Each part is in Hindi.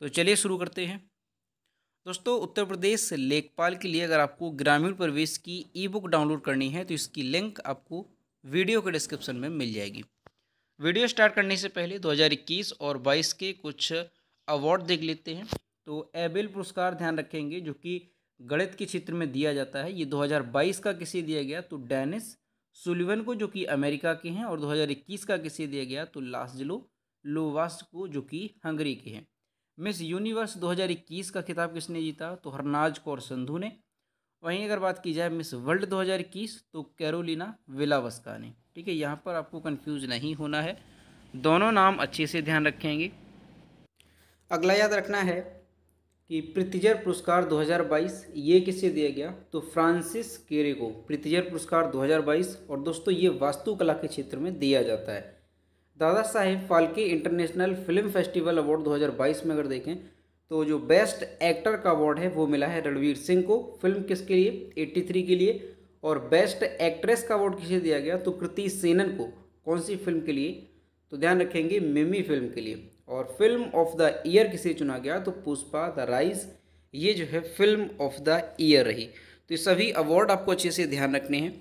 तो चलिए शुरू करते हैं दोस्तों उत्तर प्रदेश लेखपाल के लिए अगर आपको ग्रामीण प्रवेश की ई बुक डाउनलोड करनी है तो इसकी लिंक आपको वीडियो के डिस्क्रिप्शन में मिल जाएगी वीडियो स्टार्ट करने से पहले 2021 और 22 के कुछ अवार्ड देख लेते हैं तो एबेल पुरस्कार ध्यान रखेंगे जो कि गणित के क्षेत्र में दिया जाता है ये 2022 का किसे दिया गया तो डेनिस सुलिवन को जो कि अमेरिका के हैं और 2021 का किसे दिया गया तो लास्जलो लोवास को जो कि हंगरी के हैं मिस यूनिवर्स 2021 का खिताब किसने जीता तो हरनाज कौर संधु ने वहीं अगर बात की जाए मिस वर्ल्ड 2021 तो कैरोलिना विलावस्का ने ठीक है यहाँ पर आपको कंफ्यूज नहीं होना है दोनों नाम अच्छे से ध्यान रखेंगे अगला याद रखना है कि प्रतिजर पुरस्कार 2022 ये किसे दिया गया तो फ्रांसिस केरे को प्रतिजर पुरस्कार 2022 और दोस्तों ये वास्तुकला के क्षेत्र में दिया जाता है Dada Saheb Phalke international film festival award 2022 में अगर देखें तो जो बेस्ट एक्टर का अवार्ड है वो मिला है रणवीर सिंह को फिल्म किसके लिए 83 के लिए और बेस्ट एक्ट्रेस का अवार्ड किसे दिया गया तो कृति सेनन को कौन सी फिल्म के लिए तो ध्यान रखेंगे मिमी फिल्म के लिए और फिल्म ऑफ द ईयर किसे चुना गया तो पुष्पा द राइज ये जो है फिल्म ऑफ द ईयर रही तो ये सभी अवार्ड आपको अच्छे से ध्यान रखने हैं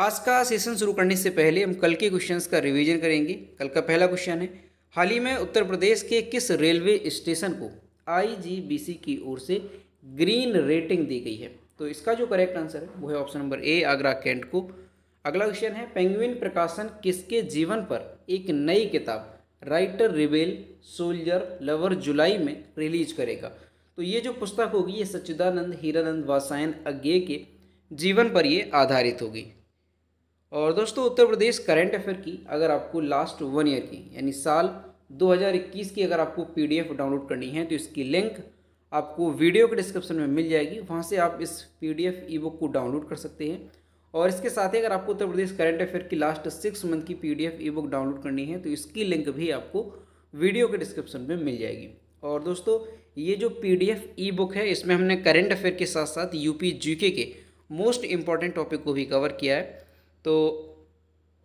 आज का सेशन शुरू करने से पहले हम कल के क्वेश्चंस का रिवीजन करेंगे कल का पहला क्वेश्चन है हाल ही में उत्तर प्रदेश के किस रेलवे स्टेशन को आईजीबीसी की ओर से ग्रीन रेटिंग दी गई है तो इसका जो करेक्ट आंसर है वो है option number A Agra cantt को अगला क्वेश्चन है पेंगुइन प्रकाशन किसके जीवन पर एक नई किताब राइटर रिबेल सोल्जर लवर जुलाई में रिलीज करेगा तो ये जो पुस्तक होगी ये सच्चिदानंद हीरानंद वासायन अज्ञे के जीवन पर ये आधारित होगी और दोस्तों उत्तर प्रदेश करंट अफेयर की अगर आपको लास्ट वन ईयर की यानी साल 2021 की अगर आपको पीडीएफ डाउनलोड करनी है तो इसकी लिंक आपको वीडियो के डिस्क्रिप्शन में मिल जाएगी वहाँ से आप इस पीडीएफ ईबुक को डाउनलोड कर सकते हैं और इसके साथ ही अगर आपको उत्तर प्रदेश करंट अफेयर की लास्ट सिक्स मंथ की पी ईबुक डाउनलोड करनी है तो इसकी लिंक भी आपको वीडियो के डिस्क्रिप्शन में मिल जाएगी और दोस्तों ये जो पी ईबुक है इसमें हमने करेंट अफेयर के साथ साथ यू पी के मोस्ट इम्पॉर्टेंट टॉपिक को भी कवर किया है तो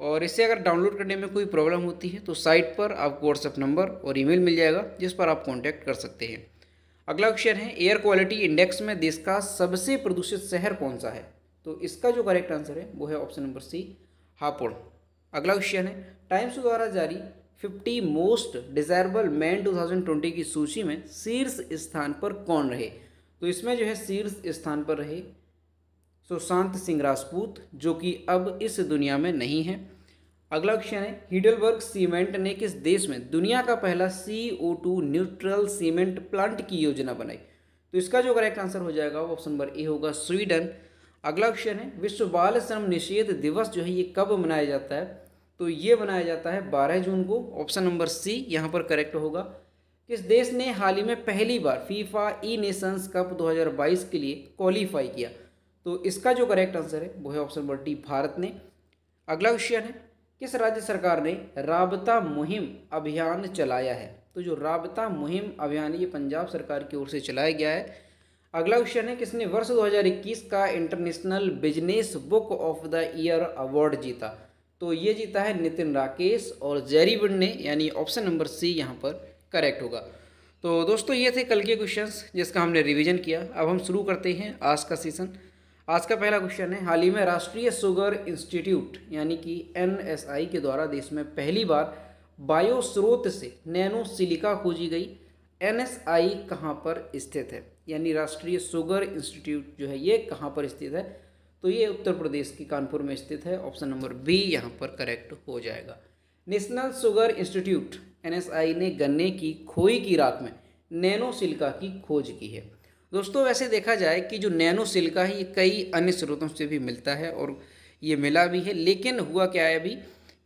और इसे अगर डाउनलोड करने में कोई प्रॉब्लम होती है तो साइट पर आपको व्हाट्सअप नंबर और ईमेल मिल जाएगा जिस पर आप कॉन्टैक्ट कर सकते हैं अगला क्वेश्चन है एयर क्वालिटी इंडेक्स में देश का सबसे प्रदूषित शहर कौन सा है तो इसका जो करेक्ट आंसर है वो है ऑप्शन नंबर सी हापुड़ अगला क्वेश्चन है टाइम्स द्वारा जारी fifty most desirable man two की सूची में शीर्ष स्थान पर कौन रहे तो इसमें जो है शीर्ष स्थान पर रहे सुशांत सिंह राजपूत जो कि अब इस दुनिया में नहीं है अगला क्वेश्चन है हिडलबर्ग सीमेंट ने किस देश में दुनिया का पहला C O two neutral cement plant की योजना बनाई तो इसका जो करेक्ट आंसर हो जाएगा वो ऑप्शन नंबर ए होगा स्वीडन अगला क्वेश्चन है विश्व बाल श्रम निषेध दिवस जो है ये कब मनाया जाता है तो ये मनाया जाता है बारह जून को ऑप्शन नंबर सी यहाँ पर करेक्ट होगा किस देश ने हाल ही में पहली बार फीफा ई नेशंस कप दो के लिए क्वालिफाई किया तो इसका जो करेक्ट आंसर है वो है ऑप्शन नंबर डी भारत ने अगला क्वेश्चन है किस राज्य सरकार ने राबता मुहिम अभियान चलाया है तो जो राबता मुहिम अभियान ये पंजाब सरकार की ओर से चलाया गया है अगला क्वेश्चन है किसने वर्ष 2021 का international business book of the year award जीता तो ये जीता है नितिन राकेश और जैरीविड ने यानी ऑप्शन नंबर सी यहाँ पर करेक्ट होगा तो दोस्तों ये थे कल के क्वेश्चंस जिसका हमने रिवीजन किया अब हम शुरू करते हैं आज का सीज़न आज का पहला क्वेश्चन है हाल ही में राष्ट्रीय सुगर इंस्टीट्यूट यानी कि एन के द्वारा देश में पहली बार बायो स्रोत से नैनो सिलिका खोजी गई एनएसआई कहाँ पर स्थित है यानी राष्ट्रीय सुगर इंस्टीट्यूट जो है ये कहाँ पर स्थित है तो ये उत्तर प्रदेश के कानपुर में स्थित है ऑप्शन नंबर बी यहाँ पर करेक्ट हो जाएगा नेशनल सुगर इंस्टीट्यूट एन ने गन्ने की खोई की रात में नैनो सिलिका की खोज की है दोस्तों वैसे देखा जाए कि जो नैनो सिल्का है ये कई अन्य स्रोतों से भी मिलता है और ये मिला भी है लेकिन हुआ क्या है अभी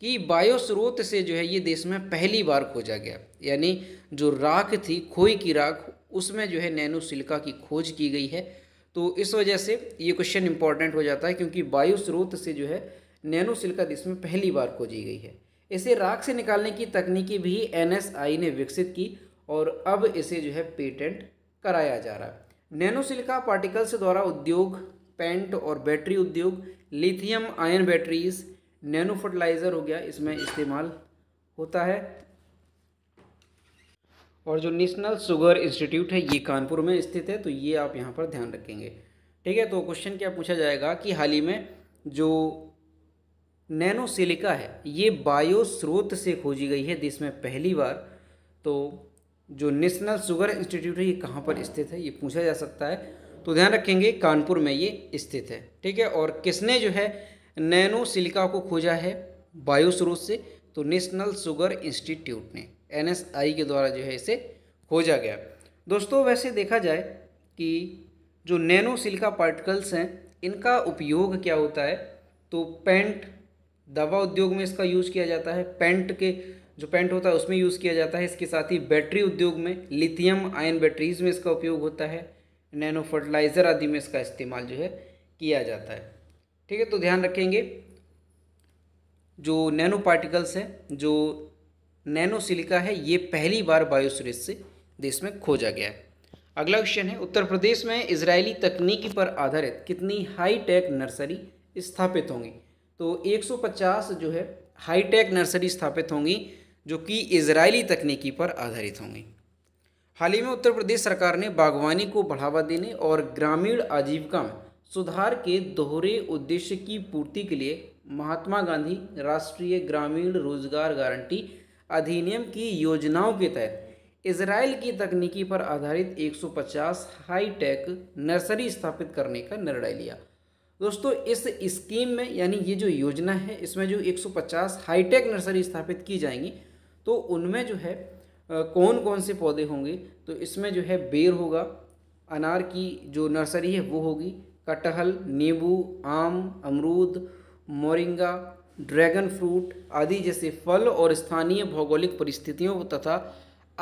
कि बायो स्रोत से जो है ये देश में पहली बार खोजा गया यानी जो राख थी खोई की राख उसमें जो है नैनो सिल्का की खोज की गई है तो इस वजह से ये क्वेश्चन इंपॉर्टेंट हो जाता है क्योंकि बायो स्रोत से जो है नैनो सिल्का देश में पहली बार खोजी गई है इसे राख से निकालने की तकनीकी भी एनएसआई ने विकसित की और अब इसे जो है पेटेंट कराया जा रहा है नैनो सिलिका पार्टिकल्स द्वारा उद्योग पेंट और बैटरी उद्योग lithium ion batteries nano fertiliser हो गया इसमें इस्तेमाल होता है और जो नेशनल शुगर इंस्टीट्यूट है ये कानपुर में स्थित है तो ये आप यहाँ पर ध्यान रखेंगे ठीक है तो क्वेश्चन क्या पूछा जाएगा कि हाल ही में जो नैनो सिलिका है ये बायो स्रोत से खोजी गई है देश में पहली बार तो जो नेशनल शुगर इंस्टीट्यूट है ये कहाँ पर स्थित है ये पूछा जा सकता है तो ध्यान रखेंगे कानपुर में ये स्थित है ठीक है और किसने जो है नैनो सिलिका को खोजा है बायो स्रोत से तो नेशनल शुगर इंस्टीट्यूट ने एन के द्वारा जो है इसे खोजा गया दोस्तों वैसे देखा जाए कि जो नैनो सिलिका पार्टिकल्स हैं इनका उपयोग क्या होता है तो पेंट दवा उद्योग में इसका यूज किया जाता है पेंट के जो पेंट होता है उसमें यूज़ किया जाता है इसके साथ ही बैटरी उद्योग में लिथियम आयन बैटरीज में इसका उपयोग होता है नैनो फर्टिलाइज़र आदि में इसका इस्तेमाल जो है किया जाता है ठीक है तो ध्यान रखेंगे जो नैनो पार्टिकल्स हैं जो नैनो सिलिका है ये पहली बार बायोसुरेज से देश में खोजा गया है अगला क्वेश्चन है उत्तर प्रदेश में इसराइली तकनीकी पर आधारित कितनी हाई टेक नर्सरी स्थापित होंगी तो 150 जो है हाई टेक नर्सरी स्थापित होंगी जो कि इसराइली तकनीकी पर आधारित होंगी हाल ही में उत्तर प्रदेश सरकार ने बागवानी को बढ़ावा देने और ग्रामीण आजीविका में सुधार के दोहरे उद्देश्य की पूर्ति के लिए महात्मा गांधी राष्ट्रीय ग्रामीण रोजगार गारंटी अधिनियम की योजनाओं के तहत इसराइल की तकनीकी पर आधारित 150 हाईटेक नर्सरी स्थापित करने का निर्णय लिया दोस्तों इस स्कीम में यानी ये जो योजना है इसमें जो 150 हाईटेक नर्सरी स्थापित की जाएंगी तो उनमें जो है कौन कौन से पौधे होंगे तो इसमें जो है बेर होगा अनार की जो नर्सरी है वो होगी कटहल नींबू आम अमरूद मोरिंगा ड्रैगन फ्रूट आदि जैसे फल और स्थानीय भौगोलिक परिस्थितियों तथा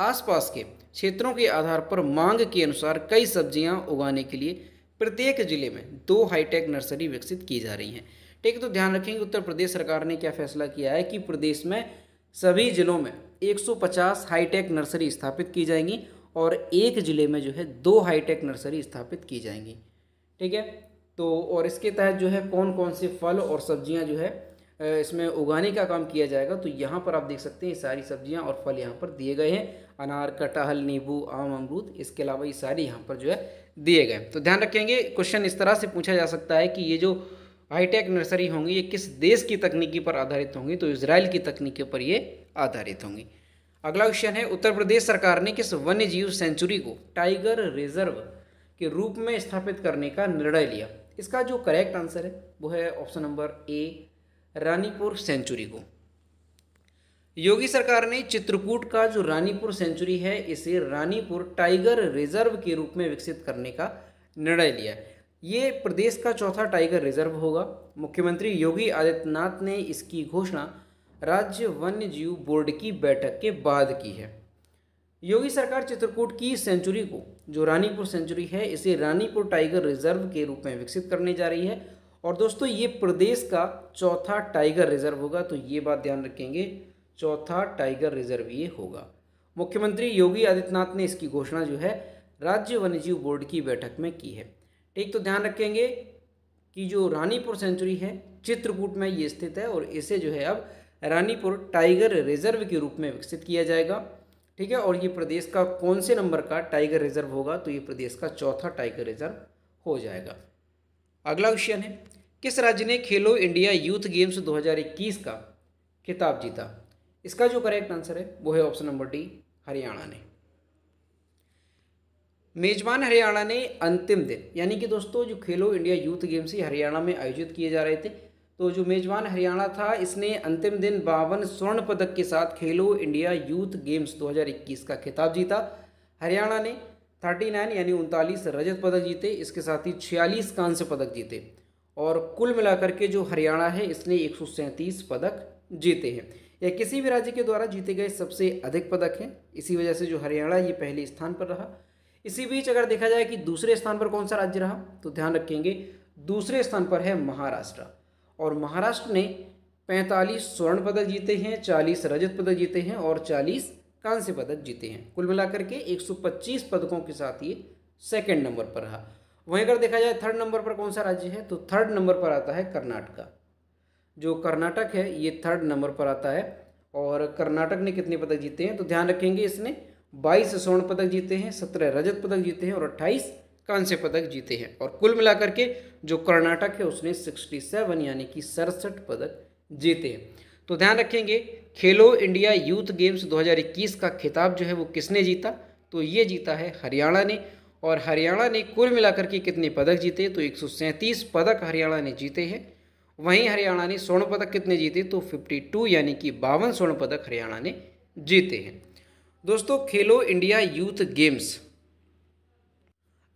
आसपास के क्षेत्रों के आधार पर मांग के अनुसार कई सब्जियां उगाने के लिए प्रत्येक जिले में दो हाईटेक नर्सरी विकसित की जा रही हैं ठीक है तो ध्यान रखेंगे उत्तर प्रदेश सरकार ने क्या फैसला किया है कि प्रदेश में सभी ज़िलों में 150 हाईटेक नर्सरी स्थापित की जाएंगी और एक ज़िले में जो है दो हाईटेक नर्सरी स्थापित की जाएंगी ठीक है तो और इसके तहत जो है कौन कौन से फल और सब्जियां जो है इसमें उगाने का काम किया जाएगा तो यहाँ पर आप देख सकते हैं ये सारी सब्जियां और फल यहाँ पर दिए गए हैं अनार कटहल नींबू आम अमरूद इसके अलावा ये सारी यहाँ पर जो है दिए गए तो ध्यान रखेंगे क्वेश्चन इस तरह से पूछा जा सकता है कि ये जो हाईटेक नर्सरी होंगी ये किस देश की तकनीकी पर आधारित होंगी तो इसराइल की तकनीकी पर ये आधारित होंगी अगला क्वेश्चन है उत्तर प्रदेश सरकार ने किस वन्य जीव सेंचुरी को टाइगर रिजर्व के रूप में स्थापित करने का निर्णय लिया इसका जो करेक्ट आंसर है वो है option number A Ranipur sanctuary को योगी सरकार ने चित्रकूट का जो रानीपुर सेंचुरी है इसे रानीपुर टाइगर रिजर्व के रूप में विकसित करने का निर्णय लिया है ये प्रदेश का चौथा टाइगर रिजर्व होगा मुख्यमंत्री योगी आदित्यनाथ ने इसकी घोषणा राज्य वन्य जीव बोर्ड की बैठक के बाद की है योगी सरकार चित्रकूट की सेंचुरी को जो रानीपुर सेंचुरी है इसे रानीपुर टाइगर रिजर्व के रूप में विकसित करने जा रही है और दोस्तों ये प्रदेश का चौथा टाइगर रिजर्व होगा तो ये बात ध्यान रखेंगे चौथा टाइगर रिजर्व ये होगा मुख्यमंत्री योगी आदित्यनाथ ने इसकी घोषणा जो है राज्य वन्यजीव बोर्ड की बैठक में की है ठीक तो ध्यान रखेंगे कि जो रानीपुर सेंचुरी है चित्रकूट में ये स्थित है और इसे जो है अब रानीपुर टाइगर रिजर्व के रूप में विकसित किया जाएगा ठीक है और ये प्रदेश का कौन से नंबर का टाइगर रिजर्व होगा तो ये प्रदेश का चौथा टाइगर रिजर्व हो जाएगा अगला क्वेश्चन है किस राज्य ने खेलो इंडिया यूथ गेम्स 2021 का खिताब जीता इसका जो करेक्ट आंसर है वो है ऑप्शन नंबर डी हरियाणा ने मेजबान हरियाणा ने अंतिम दिन यानी कि दोस्तों जो खेलो इंडिया यूथ गेम्स ही हरियाणा में आयोजित किए जा रहे थे तो जो मेजबान हरियाणा था इसने अंतिम दिन बावन स्वर्ण पदक के साथ खेलो इंडिया यूथ गेम्स 2021 का खिताब जीता हरियाणा ने 39 यानी उनतालीस रजत पदक जीते इसके साथ ही छियालीस कांस्य पदक जीते और कुल मिलाकर के जो हरियाणा है इसने एक पदक जीते हैं यह किसी भी राज्य के द्वारा जीते गए सबसे अधिक पदक हैं इसी वजह से जो हरियाणा ये पहले स्थान पर रहा इसी बीच अगर देखा जाए कि दूसरे स्थान पर कौन सा राज्य रहा तो ध्यान रखेंगे दूसरे स्थान पर है महाराष्ट्र और महाराष्ट्र ने पैंतालीस स्वर्ण पदक जीते हैं चालीस रजत पदक जीते हैं और चालीस कांस्य पदक जीते हैं कुल मिलाकर के 125 पदकों के साथ ये सेकंड नंबर पर रहा वहीं अगर देखा जाए थर्ड नंबर पर कौन सा राज्य है तो थर्ड नंबर पर आता है कर्नाटका जो कर्नाटक है ये थर्ड नंबर पर आता है और कर्नाटक ने कितने पदक जीते हैं तो ध्यान रखेंगे इसने बाईस स्वर्ण पदक जीते हैं सत्रह रजत पदक जीते हैं और अट्ठाईस कांस्य पदक जीते हैं और कुल मिलाकर के जो कर्नाटक है उसने सिक्सटी सेवन यानी कि सड़सठ पदक जीते हैं तो ध्यान रखेंगे खेलो इंडिया यूथ गेम्स 2021 का खिताब जो है वो किसने जीता तो ये जीता है हरियाणा ने और हरियाणा ने कुल मिलाकर के कितने पदक जीते तो एक पदक हरियाणा ने जीते हैं वहीं हरियाणा ने स्वर्ण पदक कितने जीते तो फिफ्टी यानी कि बावन स्वर्ण पदक हरियाणा ने जीते हैं दोस्तों खेलो इंडिया यूथ गेम्स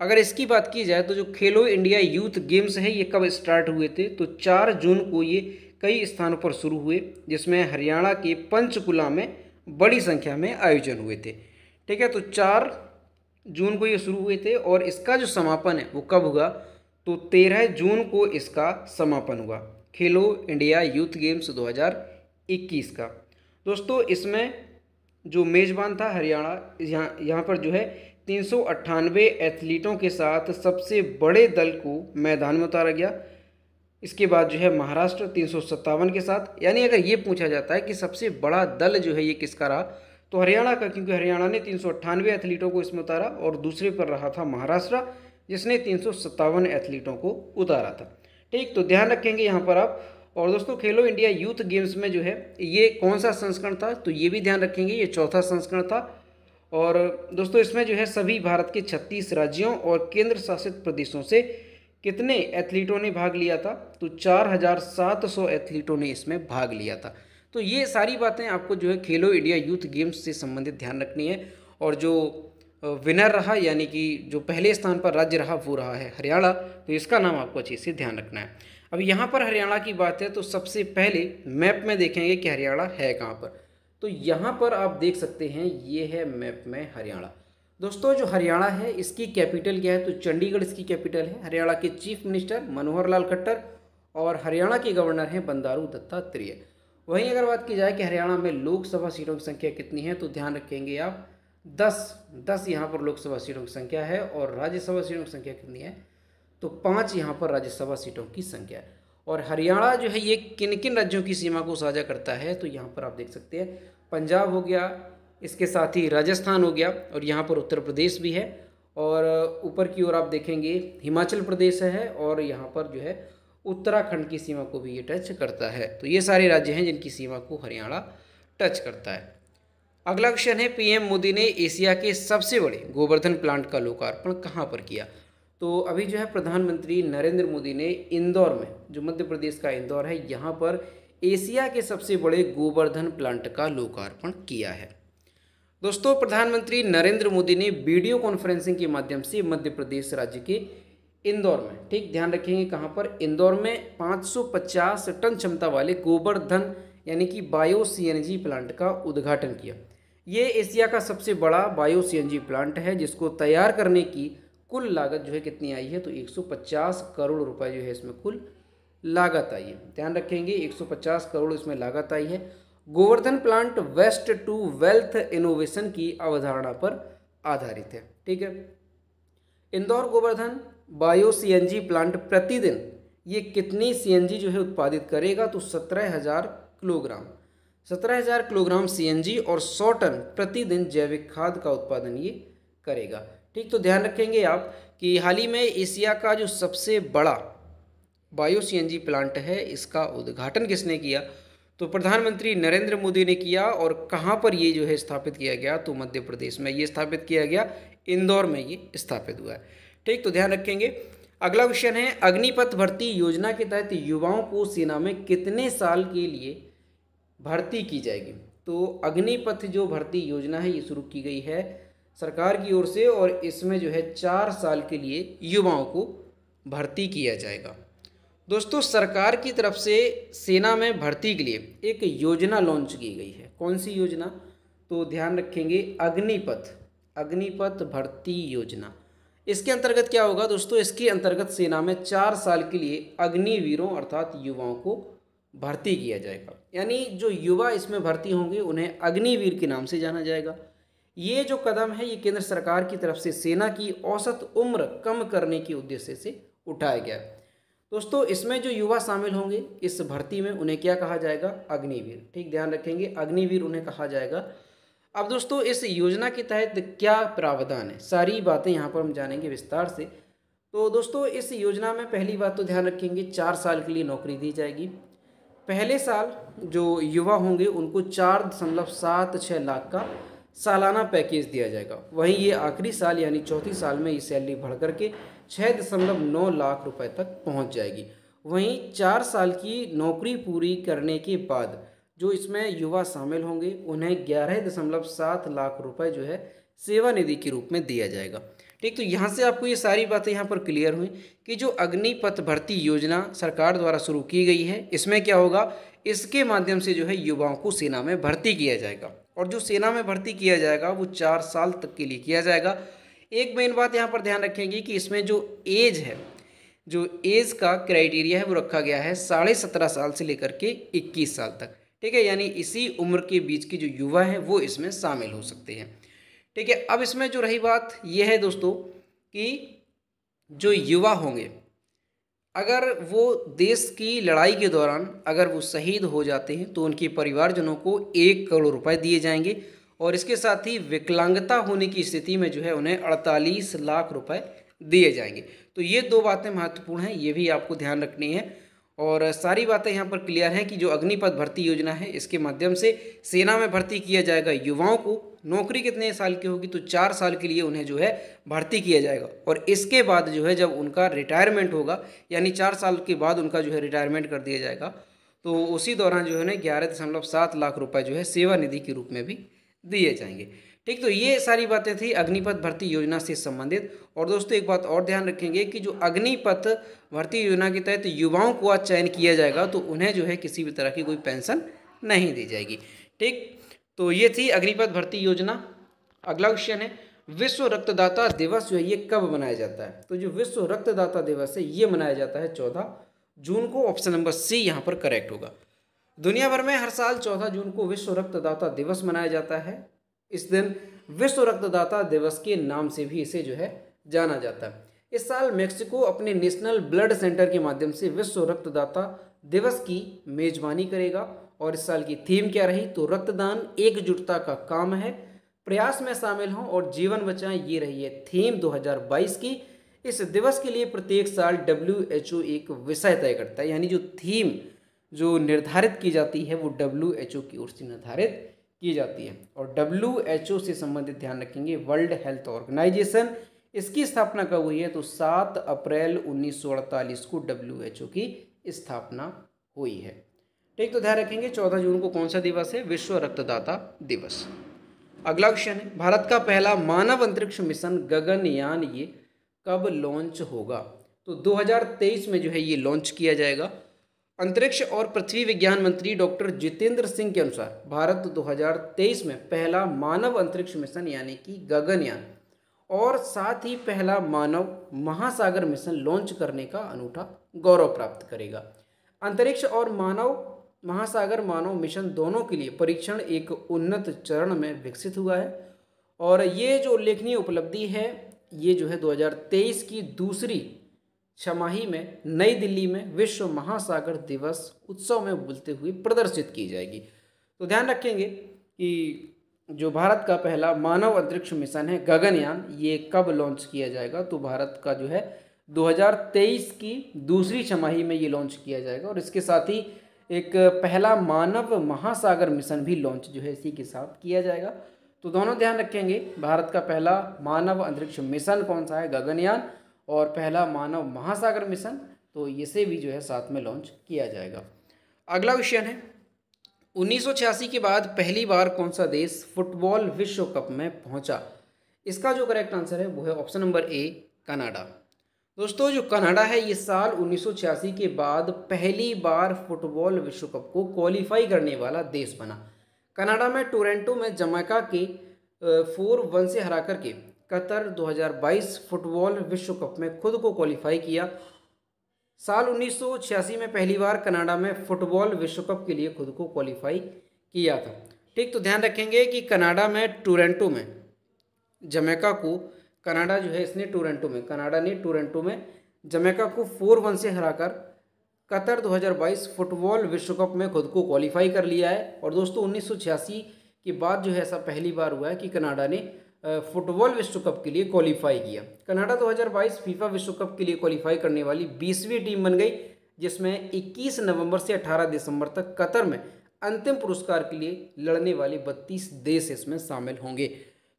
अगर इसकी बात की जाए तो जो खेलो इंडिया यूथ गेम्स हैं ये कब स्टार्ट हुए थे तो चार जून को ये कई स्थानों पर शुरू हुए जिसमें हरियाणा के पंचकुला में बड़ी संख्या में आयोजन हुए थे ठीक है तो चार जून को ये शुरू हुए थे और इसका जो समापन है वो कब हुआ तो तेरह जून को इसका समापन हुआ खेलो इंडिया यूथ गेम्स दो का दोस्तों इसमें जो मेज़बान था हरियाणा यहाँ यहाँ पर जो है तीन एथलीटों के साथ सबसे बड़े दल को मैदान में उतारा गया इसके बाद जो है महाराष्ट्र तीन के साथ यानी अगर ये पूछा जाता है कि सबसे बड़ा दल जो है ये किसका रहा तो हरियाणा का क्योंकि हरियाणा ने तीन एथलीटों को इसमें उतारा और दूसरे पर रहा था महाराष्ट्र जिसने तीन एथलीटों को उतारा था ठीक तो ध्यान रखेंगे यहाँ पर आप और दोस्तों खेलो इंडिया यूथ गेम्स में जो है ये कौन सा संस्करण था तो ये भी ध्यान रखेंगे ये चौथा संस्करण था और दोस्तों इसमें जो है सभी भारत के छत्तीस राज्यों और केंद्र शासित प्रदेशों से कितने एथलीटों ने भाग लिया था तो चार हज़ार सात सौ एथलीटों ने इसमें भाग लिया था तो ये सारी बातें आपको जो है खेलो इंडिया यूथ गेम्स से संबंधित ध्यान रखनी है और जो विनर रहा यानी कि जो पहले स्थान पर राज्य रहा वो रहा है हरियाणा तो इसका नाम आपको अच्छे से ध्यान रखना है अब यहाँ पर हरियाणा की बात है तो सबसे पहले मैप में देखेंगे कि हरियाणा है कहाँ पर तो यहाँ पर आप देख सकते हैं ये है मैप में हरियाणा दोस्तों जो हरियाणा है इसकी कैपिटल क्या है तो चंडीगढ़ इसकी कैपिटल है हरियाणा के चीफ मिनिस्टर मनोहर लाल खट्टर और हरियाणा के गवर्नर हैं बंदारू दत्तात्रेय वहीं अगर बात की जाए कि हरियाणा में लोकसभा सीटों की संख्या कितनी है तो ध्यान रखेंगे आप दस दस यहाँ पर लोकसभा सीटों की संख्या है और राज्यसभा सीटों की संख्या कितनी है तो पाँच यहाँ पर राज्यसभा सीटों की संख्या है और हरियाणा जो है ये किन किन राज्यों की सीमा को साझा करता है तो यहाँ पर आप देख सकते हैं पंजाब हो गया इसके साथ ही राजस्थान हो गया और यहाँ पर उत्तर प्रदेश भी है और ऊपर की ओर आप देखेंगे हिमाचल प्रदेश है और यहाँ पर जो है उत्तराखंड की सीमा को भी ये टच करता है तो ये सारे राज्य हैं जिनकी सीमा को हरियाणा टच करता है अगला क्वेश्चन है पीएम मोदी ने एशिया के सबसे बड़े गोवर्धन प्लांट का लोकार्पण कहाँ पर किया तो अभी जो है प्रधानमंत्री नरेंद्र मोदी ने इंदौर में जो मध्य प्रदेश का इंदौर है यहाँ पर एशिया के सबसे बड़े गोवर्धन प्लांट का लोकार्पण किया है दोस्तों प्रधानमंत्री नरेंद्र मोदी ने वीडियो कॉन्फ्रेंसिंग के माध्यम से मध्य प्रदेश राज्य के इंदौर में ठीक ध्यान रखेंगे कहाँ पर इंदौर में 550 टन क्षमता वाले गोवर्धन यानी कि बायो सी प्लांट का उद्घाटन किया ये एशिया का सबसे बड़ा बायो सी प्लांट है जिसको तैयार करने की कुल लागत जो है कितनी आई है तो 150 करोड़ रुपए जो है इसमें कुल लागत आई है ध्यान रखेंगे 150 करोड़ इसमें लागत आई है Govardhan plant waste to wealth innovation की अवधारणा पर आधारित है ठीक है Indore Govardhan bio CNG plant प्रतिदिन ये कितनी सीएनजी जो है उत्पादित करेगा तो सत्रह हज़ार किलोग्राम सत्रह हज़ार किलोग्राम सीएनजी और सौ टन प्रतिदिन जैविक खाद का उत्पादन ये करेगा ठीक तो ध्यान रखेंगे आप कि हाल ही में एशिया का जो सबसे बड़ा बायो सी प्लांट है इसका उद्घाटन किसने किया तो प्रधानमंत्री नरेंद्र मोदी ने किया और कहाँ पर ये जो है स्थापित किया गया तो मध्य प्रदेश में ये स्थापित किया गया इंदौर में ये स्थापित हुआ है ठीक तो ध्यान रखेंगे अगला क्वेश्चन है अग्निपथ भर्ती योजना के तहत युवाओं को सेना में कितने साल के लिए भर्ती की जाएगी तो अग्निपथ जो भर्ती योजना है ये शुरू की गई है सरकार की ओर से और इसमें जो है चार साल के लिए युवाओं को भर्ती किया जाएगा दोस्तों सरकार की तरफ से सेना में भर्ती के लिए एक योजना लॉन्च की गई है कौन सी योजना तो ध्यान रखेंगे अग्निपथ अग्निपथ भर्ती योजना इसके अंतर्गत क्या होगा दोस्तों इसके अंतर्गत सेना में चार साल के लिए अग्निवीरों अर्थात युवाओं को भर्ती किया जाएगा यानी जो युवा इसमें भर्ती होंगे उन्हें अग्निवीर के नाम से जाना जाएगा ये जो कदम है ये केंद्र सरकार की तरफ से सेना की औसत उम्र कम करने के उद्देश्य से उठाया गया दोस्तों इसमें जो युवा शामिल होंगे इस भर्ती में उन्हें क्या कहा जाएगा अग्निवीर ठीक ध्यान रखेंगे अग्निवीर उन्हें कहा जाएगा अब दोस्तों इस योजना के तहत क्या प्रावधान है सारी बातें यहाँ पर हम जानेंगे विस्तार से तो दोस्तों इस योजना में पहली बात तो ध्यान रखेंगे चार साल के लिए नौकरी दी जाएगी पहले साल जो युवा होंगे उनको चार दशमलव सात छः लाख का सालाना पैकेज दिया जाएगा वहीं ये आखिरी साल यानी चौथी साल में ये सैलरी बढ़ करके छः दशमलव नौ लाख रुपए तक पहुंच जाएगी वहीं चार साल की नौकरी पूरी करने के बाद जो इसमें युवा शामिल होंगे उन्हें ग्यारह दशमलव सात लाख रुपए जो है सेवा निधि के रूप में दिया जाएगा ठीक तो यहाँ से आपको ये सारी बातें यहाँ पर क्लियर हुई कि जो अग्निपथ भर्ती योजना सरकार द्वारा शुरू की गई है इसमें क्या होगा इसके माध्यम से जो है युवाओं को सेना में भर्ती किया जाएगा और जो सेना में भर्ती किया जाएगा वो चार साल तक के लिए किया जाएगा एक मेन बात यहाँ पर ध्यान रखेंगे कि इसमें जो एज है जो एज का क्राइटेरिया है वो रखा गया है साढ़े सत्रह साल से लेकर के इक्कीस साल तक ठीक है यानी इसी उम्र के बीच के जो युवा हैं वो इसमें शामिल हो सकते हैं ठीक है अब इसमें जो रही बात यह है दोस्तों कि जो युवा होंगे अगर वो देश की लड़ाई के दौरान अगर वो शहीद हो जाते हैं तो उनके परिवारजनों को एक करोड़ रुपए दिए जाएंगे और इसके साथ ही विकलांगता होने की स्थिति में जो है उन्हें अड़तालीस लाख रुपए दिए जाएंगे तो ये दो बातें महत्वपूर्ण हैं ये भी आपको ध्यान रखनी है और सारी बातें यहाँ पर क्लियर हैं कि जो अग्निपथ भर्ती योजना है इसके माध्यम से सेना में भर्ती किया जाएगा युवाओं को नौकरी कितने साल की होगी तो चार साल के लिए उन्हें जो है भर्ती किया जाएगा और इसके बाद जो है जब उनका रिटायरमेंट होगा यानी चार साल के बाद उनका जो है रिटायरमेंट कर दिया जाएगा तो उसी दौरान जो है ना ग्यारह दशमलव सात लाख रुपये जो है सेवा निधि के रूप में भी दिए जाएंगे ठीक तो ये सारी बातें थी अग्निपथ भर्ती योजना से संबंधित और दोस्तों एक बात और ध्यान रखेंगे कि जो अग्निपथ भर्ती योजना के तहत युवाओं को आज चयन किया जाएगा तो उन्हें जो है किसी भी तरह की कोई पेंशन नहीं दी जाएगी ठीक तो ये थी अग्निपथ भर्ती योजना अगला क्वेश्चन है विश्व रक्तदाता दिवस जो है ये कब मनाया जाता है तो जो विश्व रक्तदाता दिवस है ये मनाया जाता है चौदह जून को ऑप्शन नंबर सी यहाँ पर करेक्ट होगा दुनिया भर में हर साल चौदह जून को विश्व रक्तदाता दिवस मनाया जाता है इस दिन विश्व रक्तदाता दिवस के नाम से भी इसे जो है जाना जाता है इस साल मेक्सिको अपने नेशनल ब्लड सेंटर के माध्यम से विश्व रक्तदाता दिवस की मेजबानी करेगा और इस साल की थीम क्या रही तो रक्तदान एकजुटता का काम है प्रयास में शामिल हों और जीवन बचाएं ये रही है थीम 2022 की इस दिवस के लिए प्रत्येक साल डब्ल्यू एच ओ एक विषय तय करता है यानी जो थीम जो निर्धारित की जाती है वो डब्ल्यू एच ओ की ओर से निर्धारित की जाती है और डब्ल्यू एच ओ से संबंधित ध्यान रखेंगे वर्ल्ड हेल्थ ऑर्गेनाइजेशन इसकी स्थापना कब हुई है तो सात अप्रैल उन्नीस को डब्ल्यू एच ओ की स्थापना हुई है ठीक तो ध्यान रखेंगे चौदह जून को कौन सा दिवस है विश्व रक्तदाता दिवस अगला क्वेश्चन है भारत का पहला मानव अंतरिक्ष मिशन गगनयान ये कब लॉन्च होगा तो 2023 में जो है ये लॉन्च किया जाएगा अंतरिक्ष और पृथ्वी विज्ञान मंत्री डॉक्टर जितेंद्र सिंह के अनुसार भारत 2023 में पहला मानव अंतरिक्ष मिशन यानी कि गगनयान और साथ ही पहला मानव महासागर मिशन लॉन्च करने का अनूठा गौरव प्राप्त करेगा अंतरिक्ष और मानव महासागर मानव मिशन दोनों के लिए परीक्षण एक उन्नत चरण में विकसित हुआ है और ये जो उल्लेखनीय उपलब्धि है ये जो है 2023 की दूसरी छमाही में नई दिल्ली में विश्व महासागर दिवस उत्सव में बोलते हुए प्रदर्शित की जाएगी तो ध्यान रखेंगे कि जो भारत का पहला मानव अंतरिक्ष मिशन है गगनयान ये कब लॉन्च किया जाएगा तो भारत का जो है 2023 की दूसरी छमाही में ये लॉन्च किया जाएगा और इसके साथ ही एक पहला मानव महासागर मिशन भी लॉन्च जो है इसी के साथ किया जाएगा तो दोनों ध्यान रखेंगे भारत का पहला मानव अंतरिक्ष मिशन कौन सा है गगनयान और पहला मानव महासागर मिशन तो इसे भी जो है साथ में लॉन्च किया जाएगा अगला क्वेश्चन है उन्नीस के बाद पहली बार कौन सा देश फुटबॉल विश्व कप में पहुंचा इसका जो करेक्ट आंसर है वो है ऑप्शन नंबर ए कनाडा दोस्तों जो कनाडा है ये साल उन्नीस के बाद पहली बार फुटबॉल विश्व कप को क्वालिफाई करने वाला देश बना कनाडा में टोरंटो में जमैका के फोर वन से हरा करके कतर 2022 फुटबॉल विश्व कप में खुद को क्वालिफाई किया साल उन्नीस में पहली बार कनाडा में फुटबॉल विश्व कप के लिए खुद को क्वालिफाई किया था ठीक तो ध्यान रखेंगे कि कनाडा में टोरंटो में जमैका को कनाडा जो है इसने टोरेंटो में कनाडा ने टोरेंटो में जमैका को फोर वन से हराकर कतर 2022 फुटबॉल विश्व कप में खुद को क्वालिफाई कर लिया है और दोस्तों उन्नीस के बाद जो है ऐसा पहली बार हुआ है कि कनाडा ने फुटबॉल विश्व कप के लिए क्वालिफाई किया कनाडा 2022 फीफा विश्व कप के लिए क्वालिफाई करने वाली बीसवीं टीम बन गई जिसमें 21 नवंबर से 18 दिसंबर तक कतर में अंतिम पुरस्कार के लिए लड़ने वाले बत्तीस देश इसमें शामिल होंगे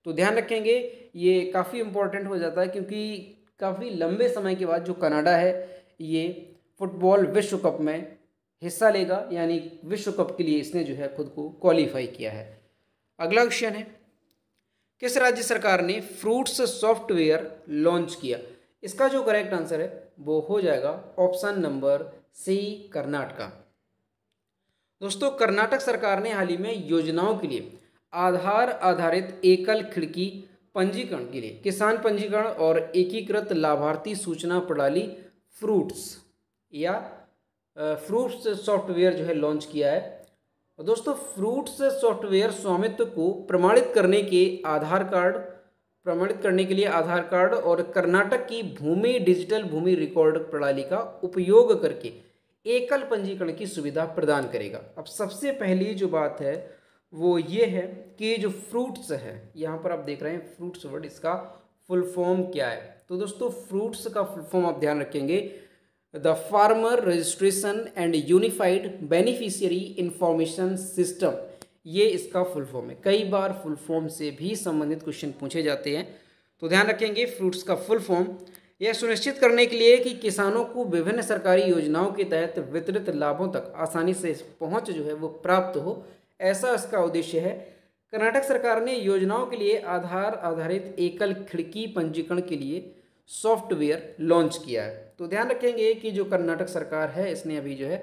तो ध्यान रखेंगे ये काफ़ी इम्पोर्टेंट हो जाता है क्योंकि काफ़ी लंबे समय के बाद जो कनाडा है ये फुटबॉल विश्व कप में हिस्सा लेगा यानी विश्व कप के लिए इसने जो है खुद को क्वालिफाई किया है अगला क्वेश्चन है किस राज्य सरकार ने फ्रूट्स सॉफ्टवेयर लॉन्च किया इसका जो करेक्ट आंसर है वो हो जाएगा ऑप्शन नंबर सी कर्नाटका दोस्तों कर्नाटक सरकार ने हाल ही में योजनाओं के लिए आधार आधारित एकल खिड़की पंजीकरण के लिए किसान पंजीकरण और एकीकृत लाभार्थी सूचना प्रणाली फ्रूट्स या फ्रूट्स सॉफ्टवेयर जो है लॉन्च किया है और दोस्तों फ्रूट्स सॉफ्टवेयर स्वामित्व को प्रमाणित करने के आधार कार्ड प्रमाणित करने के लिए आधार कार्ड और कर्नाटक की भूमि डिजिटल भूमि रिकॉर्ड प्रणाली का उपयोग करके एकल पंजीकरण की सुविधा प्रदान करेगा अब सबसे पहली जो बात है वो ये है कि जो फ्रूट्स है यहाँ पर आप देख रहे हैं फ्रूट्स वर्ड इसका फुल फॉर्म क्या है तो दोस्तों फ्रूट्स का फुल फॉर्म आप ध्यान रखेंगे the farmer registration and unified beneficiary information system ये इसका फुल फॉर्म है कई बार फुल फॉर्म से भी संबंधित क्वेश्चन पूछे जाते हैं तो ध्यान रखेंगे फ्रूट्स का फुल फॉर्म यह सुनिश्चित करने के लिए कि किसानों को विभिन्न सरकारी योजनाओं के तहत वितरित लाभों तक आसानी से पहुंच जो है वो प्राप्त हो ऐसा इसका उद्देश्य है कर्नाटक सरकार ने योजनाओं के लिए आधार आधारित एकल खिड़की पंजीकरण के लिए सॉफ्टवेयर लॉन्च किया है तो ध्यान रखेंगे कि जो कर्नाटक सरकार है इसने अभी जो है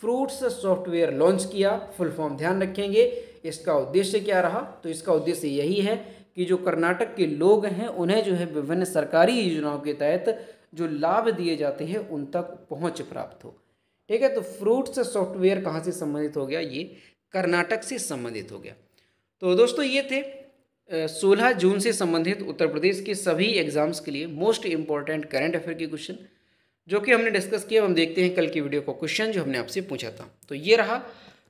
फ्रूट्स सॉफ्टवेयर लॉन्च किया फुल फॉर्म ध्यान रखेंगे इसका उद्देश्य क्या रहा तो इसका उद्देश्य यही है कि जो कर्नाटक के लोग हैं उन्हें जो है विभिन्न सरकारी योजनाओं के तहत जो लाभ दिए जाते हैं उन तक पहुंच प्राप्त हो ठीक है तो फ्रूट्स सॉफ्टवेयर कहाँ से संबंधित हो गया ये कर्नाटक से संबंधित हो गया तो दोस्तों ये थे 16 जून से संबंधित उत्तर प्रदेश के सभी एग्जाम्स के लिए मोस्ट इंपॉर्टेंट करंट अफेयर के क्वेश्चन जो कि हमने डिस्कस किया हम देखते हैं कल की वीडियो का क्वेश्चन जो हमने आपसे पूछा था तो ये रहा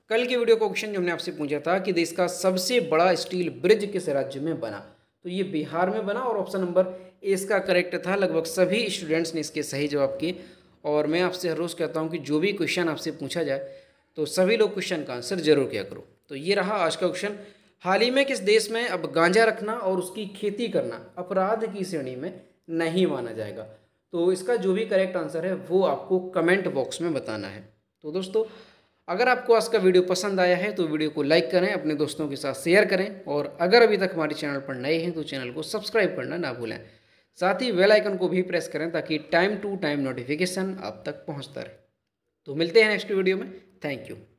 कल के वीडियो का क्वेश्चन जो हमने आपसे पूछा था कि देश का सबसे बड़ा स्टील ब्रिज किस राज्य में बना तो ये बिहार में बना और ऑप्शन नंबर ए इसका करेक्ट था लगभग सभी स्टूडेंट्स ने इसके सही जवाब किए और मैं आपसे हर रोज़ कहता हूँ कि जो भी क्वेश्चन आपसे पूछा जाए तो सभी लोग क्वेश्चन का आंसर जरूर किया करो तो ये रहा आज का क्वेश्चन हाल ही में किस देश में अब गांजा रखना और उसकी खेती करना अपराध की श्रेणी में नहीं माना जाएगा तो इसका जो भी करेक्ट आंसर है वो आपको कमेंट बॉक्स में बताना है तो दोस्तों अगर आपको आज का वीडियो पसंद आया है तो वीडियो को लाइक करें अपने दोस्तों के साथ शेयर करें और अगर अभी तक हमारे चैनल पर नए हैं तो चैनल को सब्सक्राइब करना ना भूलें साथ ही वेल आइकन को भी प्रेस करें ताकि टाइम टू टाइम नोटिफिकेशन आप तक पहुंचता रहे तो मिलते हैं नेक्स्ट वीडियो में Thank you.